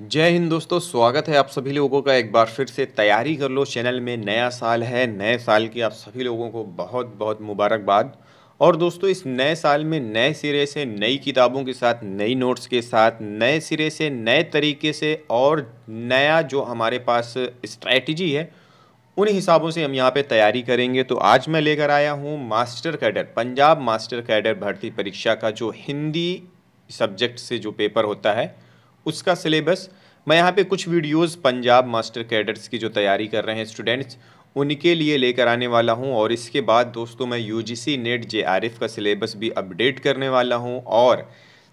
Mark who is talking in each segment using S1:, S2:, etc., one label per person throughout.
S1: जय हिंद दोस्तों स्वागत है आप सभी लोगों का एक बार फिर से तैयारी कर लो चैनल में नया साल है नए साल की आप सभी लोगों को बहुत बहुत मुबारकबाद और दोस्तों इस नए साल में नए सिरे से नई किताबों के साथ नई नोट्स के साथ नए सिरे से नए तरीके से और नया जो हमारे पास स्ट्रैटेजी है उन हिसाबों से हम यहाँ पे तैयारी करेंगे तो आज मैं लेकर आया हूँ master cadre Punjab master cadre भर्ती परीक्षा का जो हिंदी सब्जेक्ट से जो पेपर होता है उसका सिलेबस मैं यहाँ पे कुछ वीडियोस पंजाब मास्टर कैडर्स की जो तैयारी कर रहे हैं स्टूडेंट्स उनके लिए लेकर आने वाला हूँ और इसके बाद दोस्तों मैं U G C NET J R F का सिलेबस भी अपडेट करने वाला हूँ और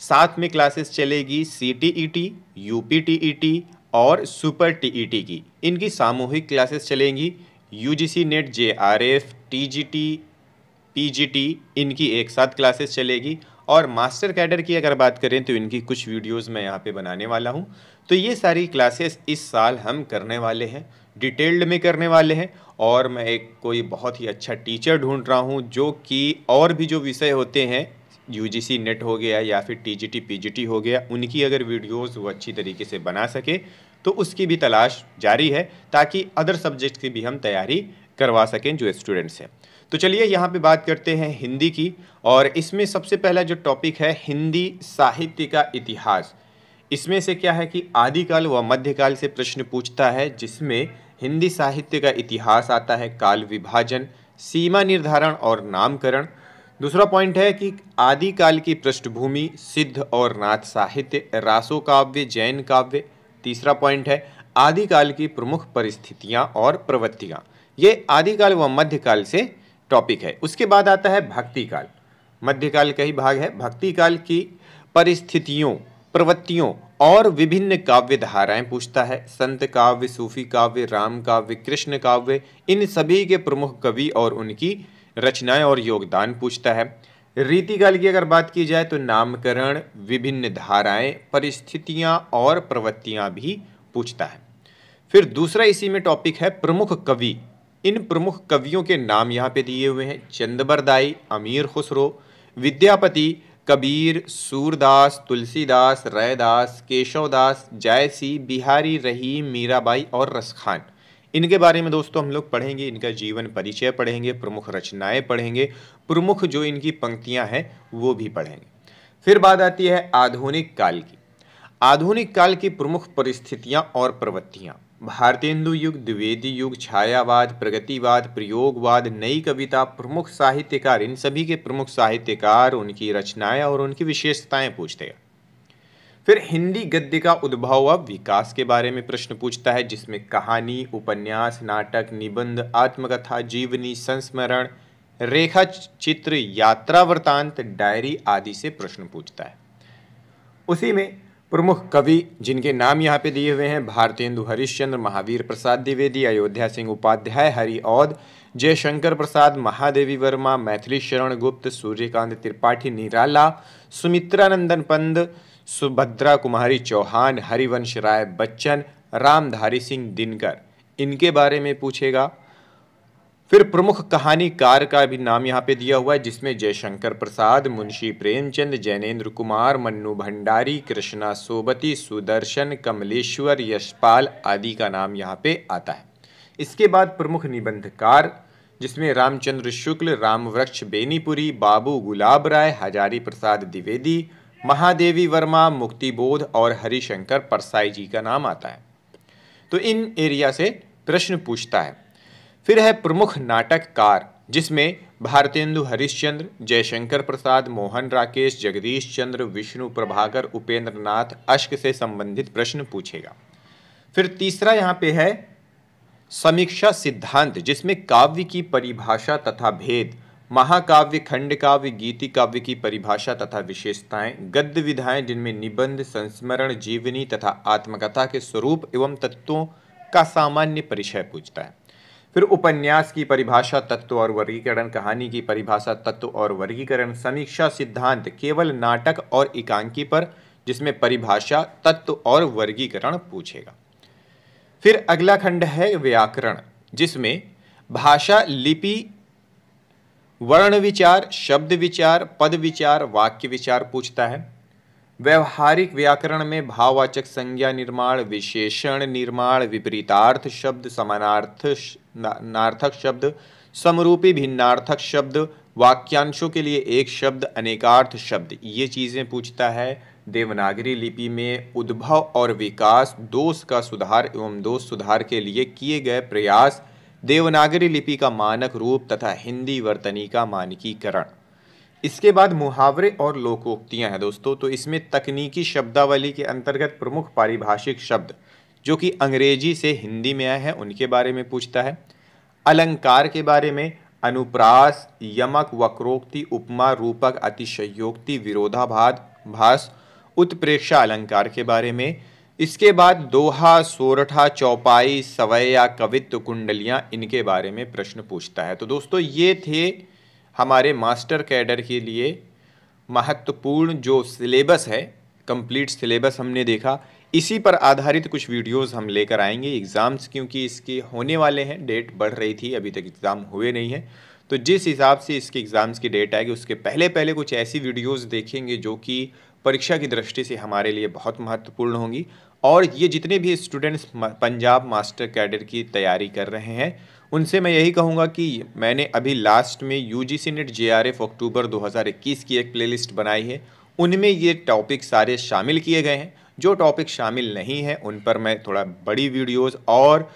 S1: साथ में क्लासेस चलेगी C T E T U P T E T और सुपर टी ई टी की इनकी सामूहिक क्लासेस चलेंगी U G C NET J R F T G T P G T इनकी एक साथ क्लासेस चलेगी और मास्टर कैडर की अगर बात करें तो इनकी कुछ वीडियोस मैं यहाँ पे बनाने वाला हूँ तो ये सारी क्लासेस इस साल हम करने वाले हैं डिटेल्ड में करने वाले हैं और मैं एक कोई बहुत ही अच्छा टीचर ढूंढ रहा हूँ जो कि और भी जो विषय होते हैं यूजीसी नेट e हो गया या फिर टीजीटी पीजीटी हो गया उनकी अगर वीडियोस वो अच्छी तरीके से बना सके तो उसकी भी तलाश जारी है ताकि अदर सब्जेक्ट की भी हम तैयारी करवा सकें जो स्टूडेंट्स हैं तो चलिए यहाँ पे बात करते हैं हिंदी की और इसमें सबसे पहला जो टॉपिक है हिंदी साहित्य का इतिहास इसमें से क्या है कि आदिकाल व मध्यकाल से प्रश्न पूछता है जिसमें हिंदी साहित्य का इतिहास आता है काल विभाजन सीमा निर्धारण और नामकरण दूसरा पॉइंट है कि आदिकाल की पृष्ठभूमि सिद्ध और नाथ साहित्य रासो काव्य जैन काव्य तीसरा पॉइंट है आदिकाल की प्रमुख परिस्थितियाँ और प्रवृत्तियाँ ये आदिकाल व मध्यकाल से टॉपिक है उसके बाद आता है भक्ति काल मध्यकाल का ही भाग है भक्ति काल की परिस्थितियों प्रवृत्तियों और विभिन्न काव्य धाराएं पूछता है संत काव्य सूफी काव्य राम काव्य कृष्ण काव्य इन सभी के प्रमुख कवि और उनकी रचनाएं और योगदान पूछता है रीतिकाल की अगर बात की जाए तो नामकरण विभिन्न धाराएं परिस्थितियां और प्रवृत्तियां भी पूछता है फिर दूसरा इसी में टॉपिक है प्रमुख कवि इन प्रमुख कवियों के नाम यहाँ पे दिए हुए हैं चंदबरदाई अमीर खुसरो विद्यापति कबीर सूरदास तुलसीदास रैदास केशवदास जायसी बिहारी रहीम मीराबाई और रसखान इनके बारे में दोस्तों हम लोग पढ़ेंगे इनका जीवन परिचय पढ़ेंगे प्रमुख रचनाएं पढ़ेंगे प्रमुख जो इनकी पंक्तियां हैं वो भी पढ़ेंगे फिर बात आती है आधुनिक काल की आधुनिक काल की प्रमुख परिस्थितियां और प्रवृत्तियां भारतेंदु युग द्विवेदी युग छायावाद प्रगतिवाद प्रयोगवाद नई कविता प्रमुख साहित्यकार इन सभी के प्रमुख साहित्यकार उनकी रचनाएं और उनकी विशेषताएं पूछते हैं फिर हिंदी गद्य का उद्भव व विकास के बारे में प्रश्न पूछता है जिसमें कहानी उपन्यास नाटक निबंध आत्मकथा जीवनी संस्मरण रेखा चित्र यात्रा वृतांत डायरी आदि से प्रश्न पूछता है उसी में प्रमुख कवि जिनके नाम यहाँ पे दिए हुए हैं भारतेंदु हरिश्चंद्र महावीर प्रसाद द्विवेदी अयोध्या सिंह उपाध्याय हरि औद जयशंकर प्रसाद महादेवी वर्मा मैथिली शरण गुप्त सूर्यकांत त्रिपाठी निराला सुमित्रानंदन पंद सुभद्रा कुमारी चौहान हरिवंश राय बच्चन रामधारी सिंह दिनकर इनके बारे में पूछेगा फिर प्रमुख कहानीकार का भी नाम यहाँ पे दिया हुआ है जिसमें जयशंकर प्रसाद मुंशी प्रेमचंद जैनेन्द्र कुमार मन्नू भंडारी कृष्णा सोबती सुदर्शन कमलेश्वर यशपाल आदि का नाम यहाँ पे आता है इसके बाद प्रमुख निबंधकार जिसमें रामचंद्र शुक्ल रामवृक्ष बेनीपुरी बाबू गुलाब राय हजारी प्रसाद द्विवेदी महादेवी वर्मा मुक्तिबोध और हरिशंकर परसाई जी का नाम आता है तो इन एरिया से प्रश्न पूछता है फिर है प्रमुख नाटककार जिसमें भारतेंदु हरिश्चंद्र जयशंकर प्रसाद मोहन राकेश जगदीश चंद्र विष्णु प्रभाकर उपेंद्र नाथ अश्क से संबंधित प्रश्न पूछेगा फिर तीसरा यहाँ पे है समीक्षा सिद्धांत जिसमें काव्य की परिभाषा तथा भेद महाकाव्य खंड काव्य गीति काव्य की परिभाषा तथा विशेषताएं गद्य विधाएं जिनमें निबंध संस्मरण जीवनी तथा आत्मकथा के स्वरूप एवं तत्वों का सामान्य परिचय पूछता है फिर उपन्यास की परिभाषा तत्व और वर्गीकरण कहानी की परिभाषा तत्व और वर्गीकरण समीक्षा सिद्धांत केवल नाटक और एकांकी पर जिसमें परिभाषा तत्व और वर्गीकरण पूछेगा फिर अगला खंड है व्याकरण जिसमें भाषा लिपि वर्ण विचार शब्द विचार पद विचार वाक्य विचार पूछता है व्यवहारिक व्याकरण में भाववाचक संज्ञा निर्माण विशेषण निर्माण विपरीतार्थ शब्द समानार्थ नार्थक शब्द समरूपी भिन्नार्थक शब्द वाक्यांशों के लिए एक शब्द अनेकार्थ शब्द ये चीज़ें पूछता है देवनागरी लिपि में उद्भव और विकास दोष का सुधार एवं दोष सुधार के लिए किए गए प्रयास देवनागरी लिपि का मानक रूप तथा हिंदी वर्तनी का मानकीकरण इसके बाद मुहावरे और लोकोक्तियाँ हैं दोस्तों तो इसमें तकनीकी शब्दावली के अंतर्गत प्रमुख पारिभाषिक शब्द जो कि अंग्रेजी से हिंदी में आए हैं उनके बारे में पूछता है अलंकार के बारे में अनुप्रास यमक वक्रोक्ति उपमा रूपक अतिशयोक्ति विरोधाभाद भास उत्प्रेक्षा अलंकार के बारे में इसके बाद दोहा सोरठा चौपाई सवैया कवित्व कुंडलियाँ इनके बारे में प्रश्न पूछता है तो दोस्तों ये थे हमारे मास्टर कैडर के लिए महत्वपूर्ण जो सिलेबस है कंप्लीट सिलेबस हमने देखा इसी पर आधारित कुछ वीडियोस हम लेकर आएंगे एग्ज़ाम्स क्योंकि इसके होने वाले हैं डेट बढ़ रही थी अभी तक एग्ज़ाम हुए नहीं हैं तो जिस हिसाब से इसके एग्ज़ाम्स की डेट आएगी उसके पहले पहले कुछ ऐसी वीडियोस देखेंगे जो कि परीक्षा की दृष्टि से हमारे लिए बहुत महत्वपूर्ण होंगी और ये जितने भी स्टूडेंट्स पंजाब मास्टर कैडर की तैयारी कर रहे हैं उनसे मैं यही कहूँगा कि मैंने अभी लास्ट में U G C NET J R F अक्टूबर दो हज़ार इक्कीस की एक लिस्ट बनाई है उनमें ये टॉपिक सारे शामिल किए गए हैं जो टॉपिक शामिल नहीं है उन पर मैं थोड़ा बड़ी वीडियोज़ और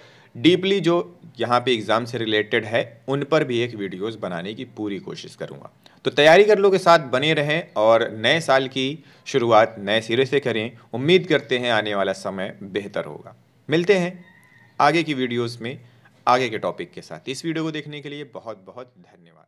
S1: डीपली जो यहाँ पे एग्ज़ाम से रिलेटेड है उन पर भी एक वीडियोस बनाने की पूरी कोशिश करूँगा तो तैयारी कर लो के साथ बने रहें और नए साल की शुरुआत नए सिरे से करें उम्मीद करते हैं आने वाला समय बेहतर होगा मिलते हैं आगे की वीडियोज़ में आगे के टॉपिक के साथ इस वीडियो को देखने के लिए बहुत बहुत धन्यवाद